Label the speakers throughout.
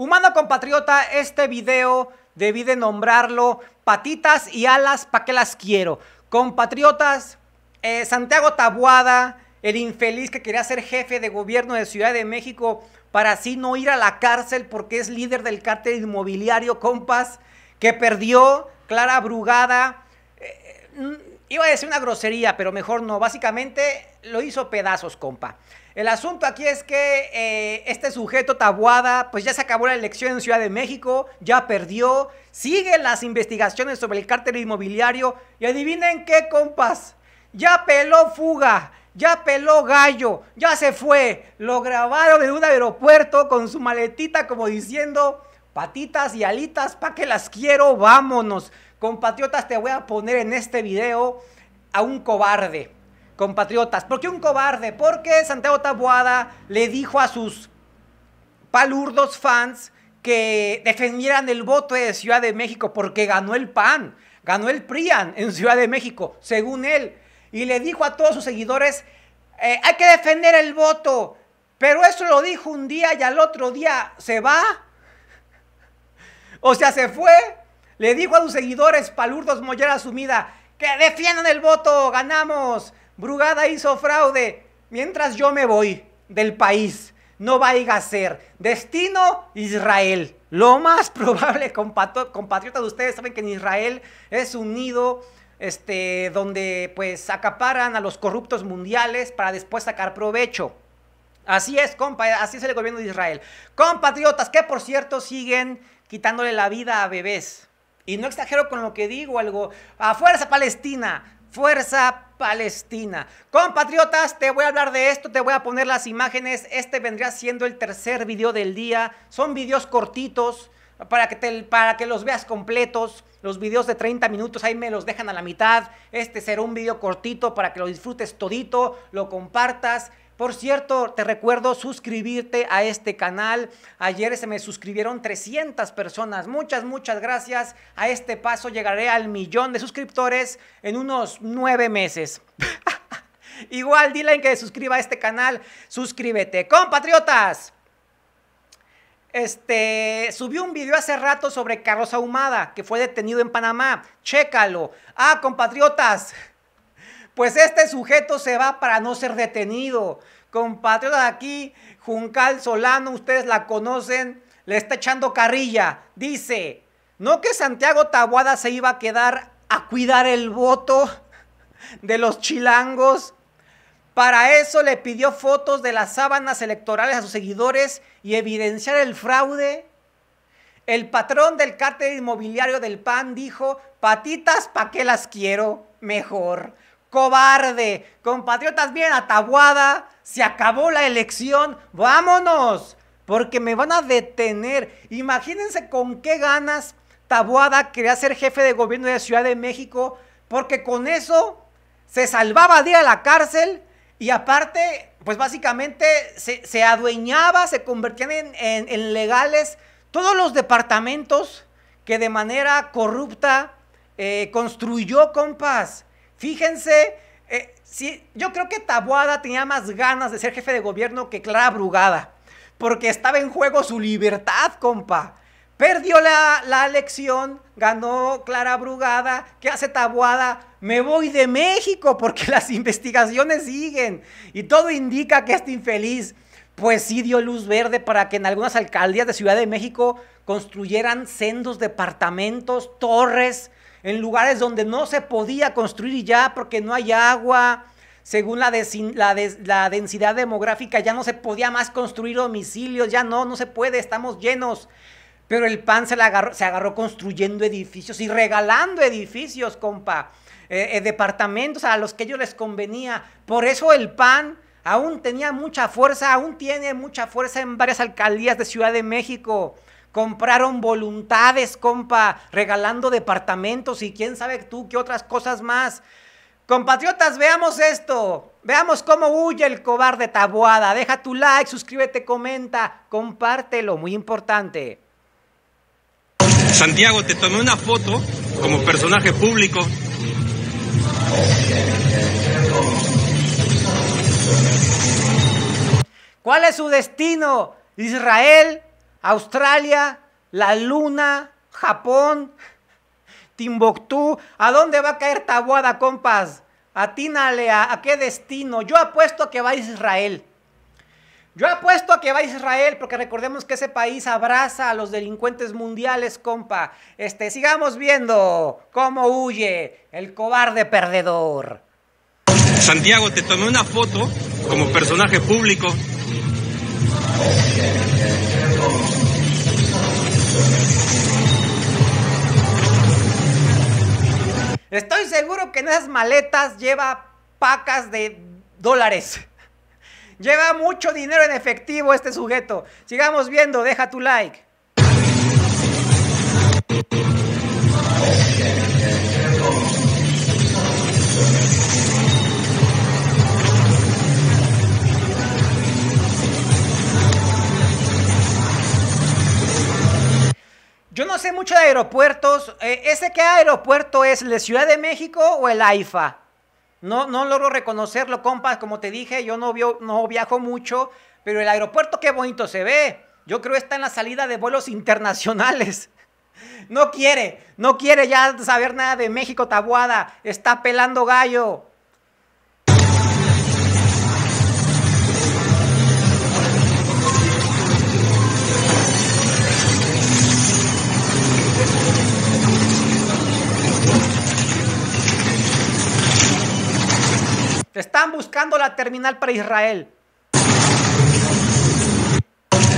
Speaker 1: Humano compatriota, este video debí de nombrarlo Patitas y alas, ¿pa' qué las quiero? Compatriotas, eh, Santiago Tabuada, el infeliz que quería ser jefe de gobierno de Ciudad de México para así no ir a la cárcel porque es líder del cártel inmobiliario, compas, que perdió Clara Brugada. Eh, mm, iba a decir una grosería, pero mejor no. Básicamente lo hizo pedazos, compa. El asunto aquí es que eh, este sujeto Tabuada, pues ya se acabó la elección en Ciudad de México, ya perdió, sigue las investigaciones sobre el cártel inmobiliario y adivinen qué, compas, ya peló fuga, ya peló gallo, ya se fue, lo grabaron en un aeropuerto con su maletita como diciendo, patitas y alitas, pa' que las quiero, vámonos. Compatriotas, te voy a poner en este video a un cobarde compatriotas. ¿Por qué un cobarde? Porque Santiago Taboada le dijo a sus palurdos fans que defendieran el voto de Ciudad de México porque ganó el PAN, ganó el PRIAN en Ciudad de México, según él. Y le dijo a todos sus seguidores, eh, hay que defender el voto. Pero eso lo dijo un día y al otro día se va. O sea, se fue. Le dijo a sus seguidores, palurdos, mollera sumida, que defiendan el voto, ganamos. Brugada hizo fraude. Mientras yo me voy del país, no vaya a ser. Destino Israel. Lo más probable, compatriotas de ustedes, saben que en Israel es un nido este, donde pues acaparan a los corruptos mundiales para después sacar provecho. Así es, compa, así es el gobierno de Israel. Compatriotas que por cierto siguen quitándole la vida a bebés. Y no exagero con lo que digo, algo, a fuerza Palestina, Fuerza Palestina. Compatriotas, te voy a hablar de esto, te voy a poner las imágenes. Este vendría siendo el tercer video del día. Son videos cortitos para que, te, para que los veas completos. Los videos de 30 minutos ahí me los dejan a la mitad. Este será un video cortito para que lo disfrutes todito, lo compartas por cierto, te recuerdo suscribirte a este canal. Ayer se me suscribieron 300 personas. Muchas, muchas gracias. A este paso llegaré al millón de suscriptores en unos nueve meses. Igual, dile que suscriba a este canal. Suscríbete. Compatriotas. Este, subió un video hace rato sobre Carlos Ahumada, que fue detenido en Panamá. Chécalo. Ah, compatriotas. Pues este sujeto se va para no ser detenido. de aquí, Juncal Solano, ustedes la conocen, le está echando carrilla. Dice, no que Santiago Tabuada se iba a quedar a cuidar el voto de los chilangos. Para eso le pidió fotos de las sábanas electorales a sus seguidores y evidenciar el fraude. El patrón del cártel inmobiliario del PAN dijo, patitas, ¿pa' qué las quiero? Mejor cobarde. Compatriotas, bien, Tabuada, Se acabó la elección. Vámonos. Porque me van a detener. Imagínense con qué ganas Tabuada quería ser jefe de gobierno de Ciudad de México. Porque con eso se salvaba de la cárcel. Y aparte, pues básicamente se, adueñaba, se convertían en, legales todos los departamentos que de manera corrupta eh, construyó, compas. Fíjense, eh, yo creo que Tabuada tenía más ganas de ser jefe de gobierno que Clara Brugada, porque estaba en juego su libertad, compa. Perdió la, la elección, ganó Clara Brugada. ¿Qué hace Tabuada? Me voy de México porque las investigaciones siguen y todo indica que este infeliz pues sí dio luz verde para que en algunas alcaldías de Ciudad de México construyeran sendos departamentos, torres en lugares donde no se podía construir ya porque no hay agua, según la, densidad demográfica, ya no se podía más construir domicilios, ya no, no se puede, estamos llenos. Pero el PAN se, agarró, se agarró construyendo edificios y regalando edificios, compa, eh, eh, departamentos a los que ellos les convenía. Por eso el PAN aún tenía mucha fuerza, aún tiene mucha fuerza en varias alcaldías de Ciudad de México compraron voluntades, compa, regalando departamentos y quién sabe tú qué otras cosas más. Compatriotas, veamos esto. Veamos cómo huye el cobarde tabuada. Deja tu like, suscríbete, comenta, compártelo, muy importante. Santiago, te tomé una foto como personaje público. ¿Cuál es su destino? Israel Australia, la Luna, Japón, Timbuktu. ¿A dónde va a caer Tabuada, compas? Atínale a, qué destino. Yo apuesto que va a Israel. Yo apuesto a que va a Israel, porque recordemos que ese país abraza a los delincuentes mundiales, compa. Este, sigamos viendo cómo huye el cobarde perdedor. Santiago, te tomé una foto como personaje público. Estoy seguro que en esas maletas lleva pacas de dólares. Lleva mucho dinero en efectivo este sujeto. Sigamos viendo, deja tu like. Yo no sé mucho de aeropuertos. Eh, ¿ese qué aeropuerto es? ¿La Ciudad de México o el AIFA? No, no logro reconocerlo, compas. Como te dije, yo no, no viajo mucho, pero el aeropuerto qué bonito se ve. Yo creo está en la salida de vuelos internacionales. No quiere, no quiere ya saber nada de México, Tabuada. Está pelando gallo. Están buscando la terminal para Israel.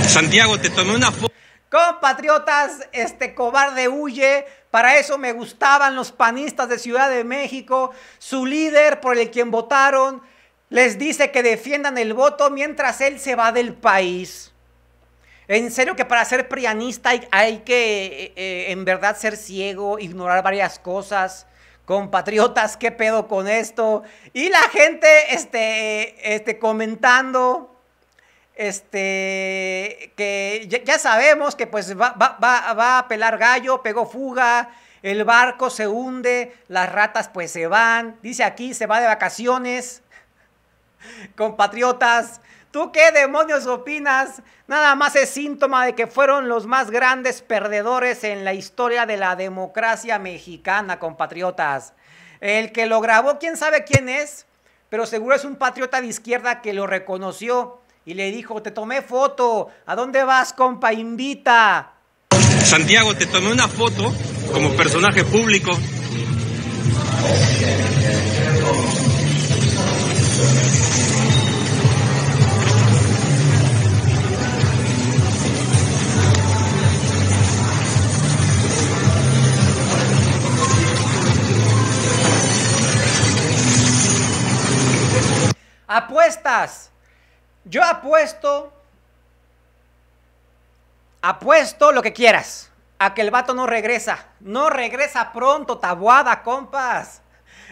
Speaker 1: Santiago, te tomé una foto. Compatriotas, este cobarde huye. Para eso me gustaban los panistas de Ciudad de México. Su líder por el quien votaron les dice que defiendan el voto mientras él se va del país. En serio que para ser prianista hay, que eh, eh, en verdad ser ciego, ignorar varias cosas compatriotas, ¿qué pedo con esto? Y la gente este, este comentando este, que ya, sabemos que pues va, va, va, va, a pelar gallo, pegó fuga, el barco se hunde, las ratas pues se van, dice aquí, se va de vacaciones, compatriotas, ¿Tú qué demonios opinas? Nada más es síntoma de que fueron los más grandes perdedores en la historia de la democracia mexicana, compatriotas. El que lo grabó, quién sabe quién es, pero seguro es un patriota de izquierda que lo reconoció y le dijo, te tomé foto, ¿a dónde vas, compa? Invita. Santiago, te tomé una foto como personaje público. Yo apuesto. Apuesto lo que quieras. A que el vato no regresa. No regresa pronto, tabuada, compas.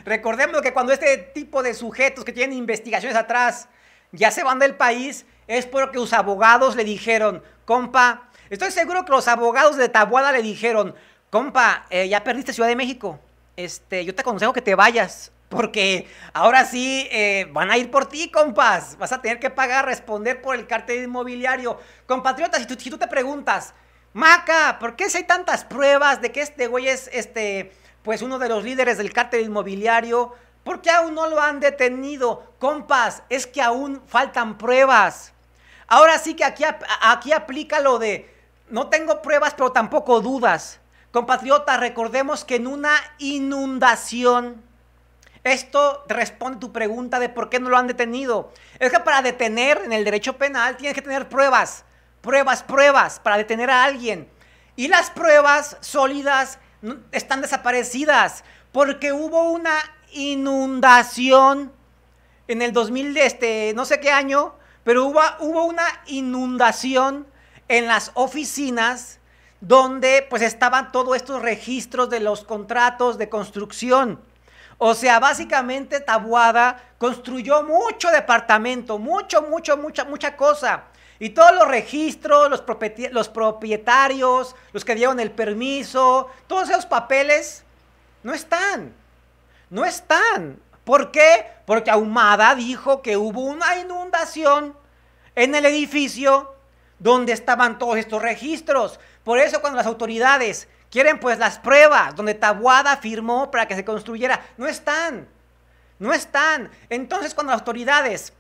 Speaker 1: Recordemos que cuando este tipo de sujetos que tienen investigaciones atrás ya se van del país, es porque sus abogados le dijeron, compa, estoy seguro que los abogados de Tabuada le dijeron, compa, eh, ya perdiste Ciudad de México. Este, yo te aconsejo que te vayas porque ahora sí eh, van a ir por ti, compas. Vas a tener que pagar, responder por el cártel inmobiliario. Compatriotas, si tú, te preguntas, Maca, ¿por qué si hay tantas pruebas de que este güey es este, pues uno de los líderes del cártel inmobiliario? ¿Por qué aún no lo han detenido? Compas, es que aún faltan pruebas. Ahora sí que aquí, aquí aplica lo de, no tengo pruebas, pero tampoco dudas. Compatriotas, recordemos que en una inundación esto responde a tu pregunta de por qué no lo han detenido. Es que para detener en el derecho penal tienes que tener pruebas, pruebas, pruebas para detener a alguien. Y las pruebas sólidas están desaparecidas porque hubo una inundación en el 2000, este, no sé qué año, pero hubo, hubo una inundación en las oficinas donde pues estaban todos estos registros de los contratos de construcción. O sea, básicamente Tabuada construyó mucho departamento, mucho, mucho, mucha, mucha cosa. Y todos los registros, los, los propietarios, los que dieron el permiso, todos esos papeles no están. No están. ¿Por qué? Porque Ahumada dijo que hubo una inundación en el edificio donde estaban todos estos registros. Por eso cuando las autoridades Quieren pues las pruebas donde Tabuada firmó para que se construyera. No están. No están. Entonces cuando las autoridades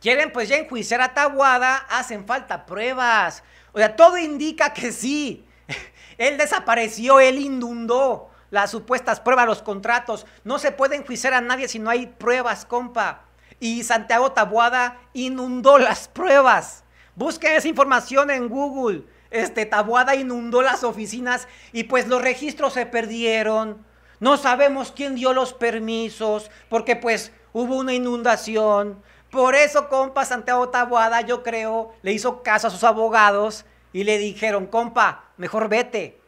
Speaker 1: quieren pues ya enjuiciar a Tabuada, hacen falta pruebas. O sea, todo indica que sí. Él desapareció, él inundó las supuestas pruebas, los contratos. No se puede enjuiciar a nadie si no hay pruebas, compa. Y Santiago Tabuada inundó las pruebas. Busquen esa información en Google este, Tabuada inundó las oficinas y pues los registros se perdieron. No sabemos quién dio los permisos, porque pues hubo una inundación. Por eso, compa, Santiago Tabuada, yo creo, le hizo caso a sus abogados y le dijeron, compa, mejor vete.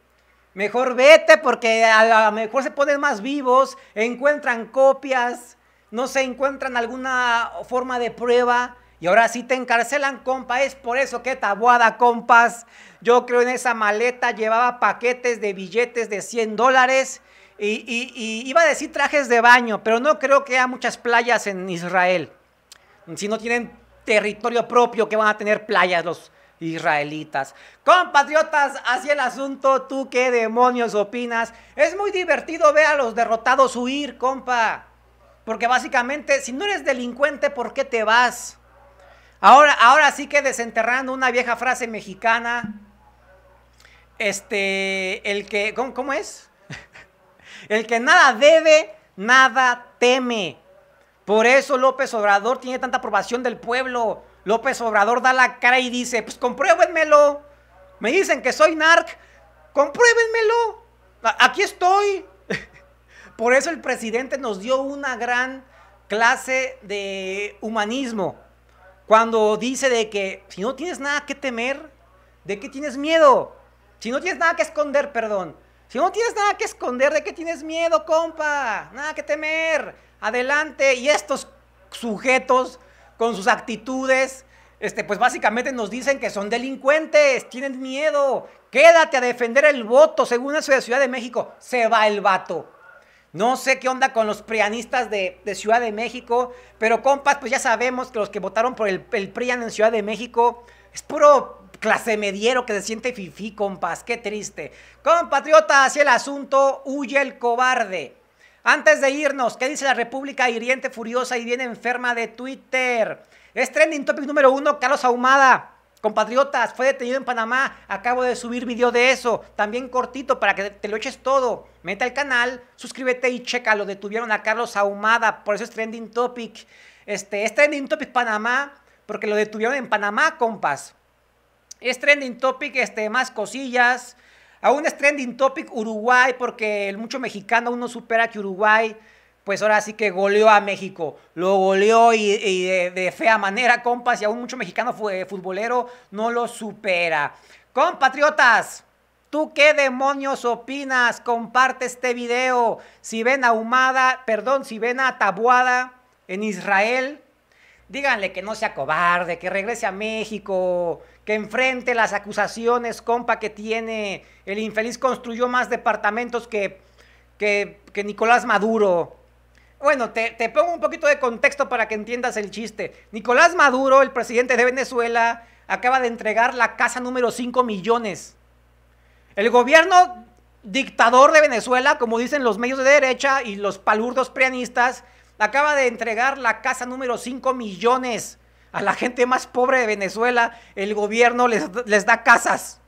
Speaker 1: Mejor vete porque a lo mejor se ponen más vivos, encuentran copias, no se encuentran alguna forma de prueba y ahora sí te encarcelan, compa. Es por eso que tabuada, compas. Yo creo en esa maleta llevaba paquetes de billetes de 100 dólares. Y, y, iba a decir trajes de baño, pero no creo que haya muchas playas en Israel. Si no tienen territorio propio, que van a tener playas los israelitas. Compatriotas, así el asunto, ¿tú qué demonios opinas? Es muy divertido ver a los derrotados huir, compa. Porque básicamente, si no eres delincuente, ¿por qué te vas? Ahora, ahora sí que desenterrando una vieja frase mexicana. Este, el que, ¿cómo, cómo es? el que nada debe, nada teme. Por eso López Obrador tiene tanta aprobación del pueblo. López Obrador da la cara y dice, pues compruébenmelo. Me dicen que soy narc, compruébenmelo. Aquí estoy. Por eso el presidente nos dio una gran clase de humanismo. Cuando dice de que si no tienes nada que temer, ¿de qué tienes miedo? Si no tienes nada que esconder, perdón. Si no tienes nada que esconder, ¿de qué tienes miedo, compa? Nada que temer. Adelante. Y estos sujetos con sus actitudes, este, pues básicamente nos dicen que son delincuentes, tienen miedo. Quédate a defender el voto, según eso de Ciudad de México. Se va el vato. No sé qué onda con los prianistas de, Ciudad de México, pero compas, pues ya sabemos que los que votaron por el, PRIAN en Ciudad de México es puro clase mediero que se siente fifí, compas, qué triste. Compatriota, hacia el asunto, huye el cobarde. Antes de irnos, ¿qué dice la República hiriente, furiosa y bien enferma de Twitter? Es trending topic número uno, Carlos Ahumada. Compatriotas, fue detenido en Panamá. Acabo de subir video de eso. También cortito para que te lo eches todo. Mete al canal, suscríbete y checa lo Detuvieron a Carlos Ahumada. Por eso es trending topic. Este, es trending topic Panamá. Porque lo detuvieron en Panamá, compas. Es trending topic, este, más cosillas. Aún es trending topic Uruguay. Porque el mucho mexicano aún no supera que Uruguay pues ahora sí que goleó a México. Lo goleó y, de, fea manera, compas, y aún mucho mexicano fue eh, futbolero no lo supera. Compatriotas, ¿tú qué demonios opinas? Comparte este video. Si ven a Humada, perdón, si ven a Tabuada en Israel, díganle que no sea cobarde, que regrese a México, que enfrente las acusaciones, compa, que tiene. El infeliz construyó más departamentos que, que Nicolás Maduro. Bueno, te, pongo un poquito de contexto para que entiendas el chiste. Nicolás Maduro, el presidente de Venezuela, acaba de entregar la casa número 5 millones. El gobierno dictador de Venezuela, como dicen los medios de derecha y los palurdos prianistas, acaba de entregar la casa número 5 millones a la gente más pobre de Venezuela. El gobierno les da casas,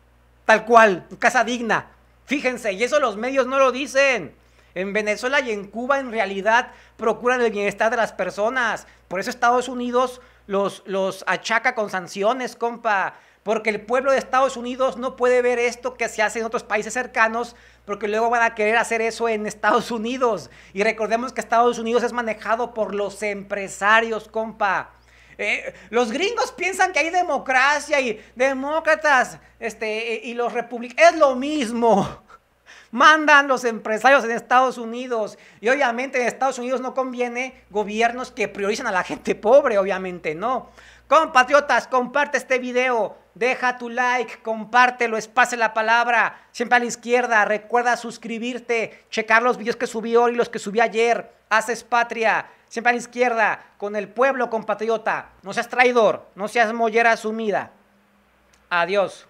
Speaker 1: tal cual, casa digna. Fíjense, y eso los medios no lo dicen. En Venezuela y en Cuba en realidad procuran el bienestar de las personas. Por eso Estados Unidos los, los achaca con sanciones, compa. Porque el pueblo de Estados Unidos no puede ver esto que se hace en otros países cercanos, porque luego van a querer hacer eso en Estados Unidos. Y recordemos que Estados Unidos es manejado por los empresarios, compa. Eh, los gringos piensan que hay democracia y demócratas este, eh, y los republicanos. Es lo mismo mandan los empresarios en Estados Unidos. Y obviamente en Estados Unidos no conviene gobiernos que priorizan a la gente pobre, obviamente no. Compatriotas, comparte este video, deja tu like, compártelo, espace la palabra, siempre a la izquierda, recuerda suscribirte, checar los videos que subí hoy y los que subí ayer, haces patria, siempre a la izquierda, con el pueblo compatriota, no seas traidor, no seas mollera sumida. Adiós.